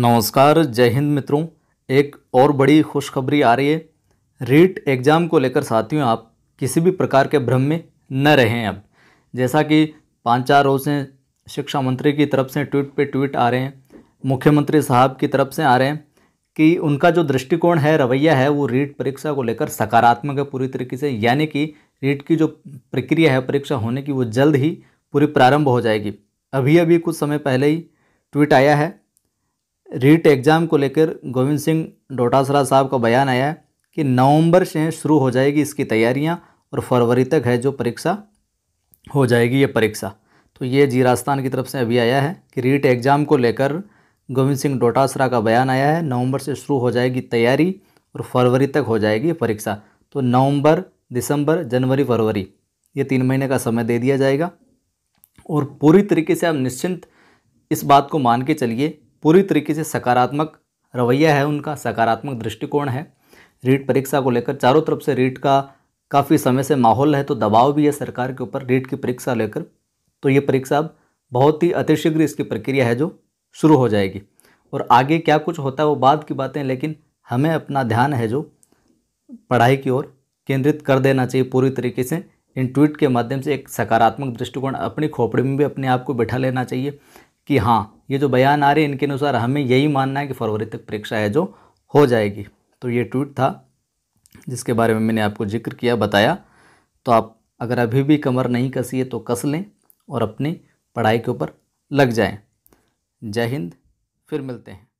नमस्कार जय हिंद मित्रों एक और बड़ी खुशखबरी आ रही है रीट एग्ज़ाम को लेकर साथियों आप किसी भी प्रकार के भ्रम में न रहें अब जैसा कि पाँच चार रोज से शिक्षा मंत्री की तरफ से ट्वीट पे ट्वीट आ रहे हैं मुख्यमंत्री साहब की तरफ से आ रहे हैं कि उनका जो दृष्टिकोण है रवैया है वो रीट परीक्षा को लेकर सकारात्मक है पूरी तरीके से यानी कि रीट की जो प्रक्रिया है परीक्षा होने की वो जल्द ही पूरी प्रारंभ हो जाएगी अभी अभी कुछ समय पहले ही ट्वीट आया है रीट एग्ज़ाम को लेकर गोविंद सिंह डोटासरा साहब का बयान आया है कि नवंबर से शुरू हो जाएगी इसकी तैयारियां और फरवरी तक है जो परीक्षा हो जाएगी ये परीक्षा तो ये जी राजस्थान की तरफ से अभी आया है कि रीट एग्ज़ाम को लेकर गोविंद सिंह डोटासरा का बयान आया है नवंबर से शुरू हो जाएगी तैयारी और फरवरी तक हो जाएगी परीक्षा तो नवंबर दिसंबर जनवरी फरवरी ये तीन महीने का समय दे दिया जाएगा और पूरी तरीके से आप निश्चिंत इस बात को मान के चलिए पूरी तरीके से सकारात्मक रवैया है उनका सकारात्मक दृष्टिकोण है रीट परीक्षा को लेकर चारों तरफ से रीट का काफ़ी समय से माहौल है तो दबाव भी है सरकार के ऊपर रीट की परीक्षा लेकर तो ये परीक्षा अब बहुत ही अतिशीघ्र इसकी प्रक्रिया है जो शुरू हो जाएगी और आगे क्या कुछ होता है वो बाद की बातें लेकिन हमें अपना ध्यान है जो पढ़ाई की ओर केंद्रित कर देना चाहिए पूरी तरीके से इन ट्वीट के माध्यम से एक सकारात्मक दृष्टिकोण अपनी खोपड़ी में भी अपने आप को बैठा लेना चाहिए कि हाँ ये जो बयान आ रहे हैं इनके अनुसार हमें यही मानना है कि फरवरी तक परीक्षा है जो हो जाएगी तो ये ट्वीट था जिसके बारे में मैंने आपको जिक्र किया बताया तो आप अगर अभी भी कमर नहीं कसी है तो कस लें और अपनी पढ़ाई के ऊपर लग जाएं जय हिंद फिर मिलते हैं